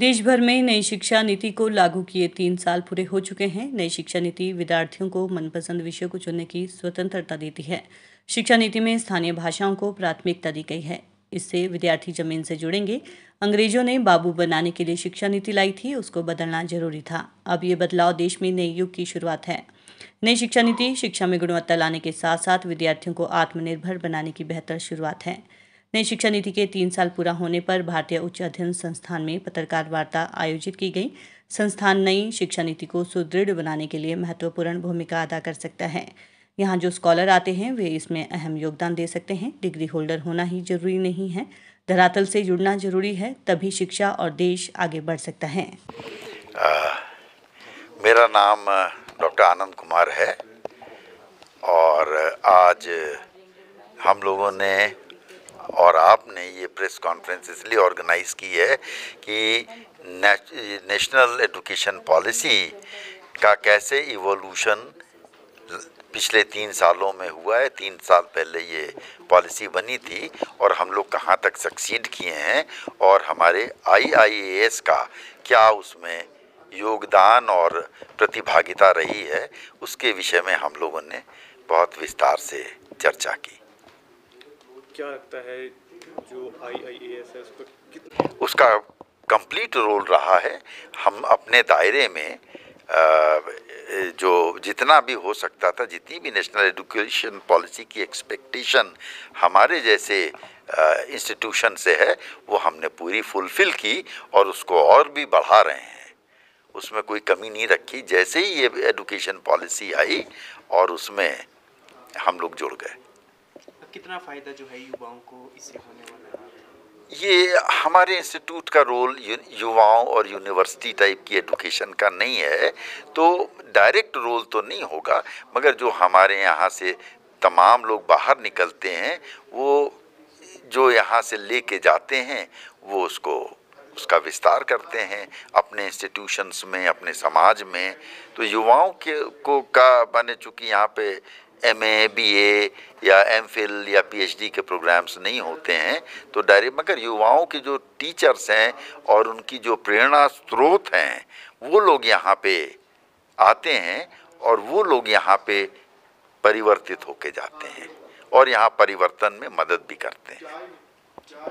देश भर में नई शिक्षा नीति को लागू किए तीन साल पूरे हो चुके हैं नई शिक्षा नीति विद्यार्थियों को मनपसंद विषय को चुनने की स्वतंत्रता देती है शिक्षा नीति में स्थानीय भाषाओं को प्राथमिकता दी गई है इससे विद्यार्थी जमीन से जुड़ेंगे अंग्रेजों ने बाबू बनाने के लिए शिक्षा नीति लाई थी उसको बदलना जरूरी था अब ये बदलाव देश में नए युग की शुरुआत है नई शिक्षा नीति शिक्षा में गुणवत्ता लाने के साथ साथ विद्यार्थियों को आत्मनिर्भर बनाने की बेहतर शुरुआत है नई शिक्षा नीति के तीन साल पूरा होने पर भारतीय उच्च अध्ययन संस्थान में पत्रकार वार्ता आयोजित की गई संस्थान नई शिक्षा नीति को सुदृढ़ बनाने के लिए महत्वपूर्ण भूमिका अदा कर सकता है यहाँ जो स्कॉलर आते हैं वे इसमें अहम योगदान दे सकते हैं डिग्री होल्डर होना ही जरूरी नहीं है धरातल से जुड़ना जरूरी है तभी शिक्षा और देश आगे बढ़ सकता है आ, मेरा नाम डॉक्टर आनंद कुमार है और आज हम लोगों ने और आपने ये प्रेस कॉन्फ्रेंस इसलिए ऑर्गेनाइज़ की है कि नेशनल एजुकेशन पॉलिसी का कैसे इवोल्यूशन पिछले तीन सालों में हुआ है तीन साल पहले ये पॉलिसी बनी थी और हम लोग कहाँ तक सक्सीड किए हैं और हमारे आईआईएएस का क्या उसमें योगदान और प्रतिभागिता रही है उसके विषय में हम लोगों ने बहुत विस्तार से चर्चा की क्या लगता है जो आई आई एस है उसको कितना उसका कंप्लीट रोल रहा है हम अपने दायरे में जो जितना भी हो सकता था जितनी भी नेशनल एजुकेशन पॉलिसी की एक्सपेक्टेशन हमारे जैसे इंस्टीट्यूशन से है वो हमने पूरी फुलफिल की और उसको और भी बढ़ा रहे हैं उसमें कोई कमी नहीं रखी जैसे ही ये एजुकेशन पॉलिसी आई और उसमें हम लोग जुड़ गए कितना फ़ायदा जो है युवाओं को इससे होने वाला है ये हमारे इंस्टीट्यूट का रोल युवाओं और यूनिवर्सिटी टाइप की एडुकेशन का नहीं है तो डायरेक्ट रोल तो नहीं होगा मगर जो हमारे यहाँ से तमाम लोग बाहर निकलते हैं वो जो यहाँ से ले के जाते हैं वो उसको उसका विस्तार करते हैं अपने इंस्टीट्यूशंस में अपने समाज में तो युवाओं के को का बने चूँकि यहाँ पे एम ए बी ए या एम फिल या पी एच डी के प्रोग्राम्स नहीं होते हैं तो डायरेक्ट मगर युवाओं के जो टीचर्स हैं और उनकी जो प्रेरणा स्रोत हैं वो लोग यहाँ पे आते हैं और वो लोग यहाँ पे परिवर्तित होके जाते हैं और यहाँ परिवर्तन में मदद भी करते हैं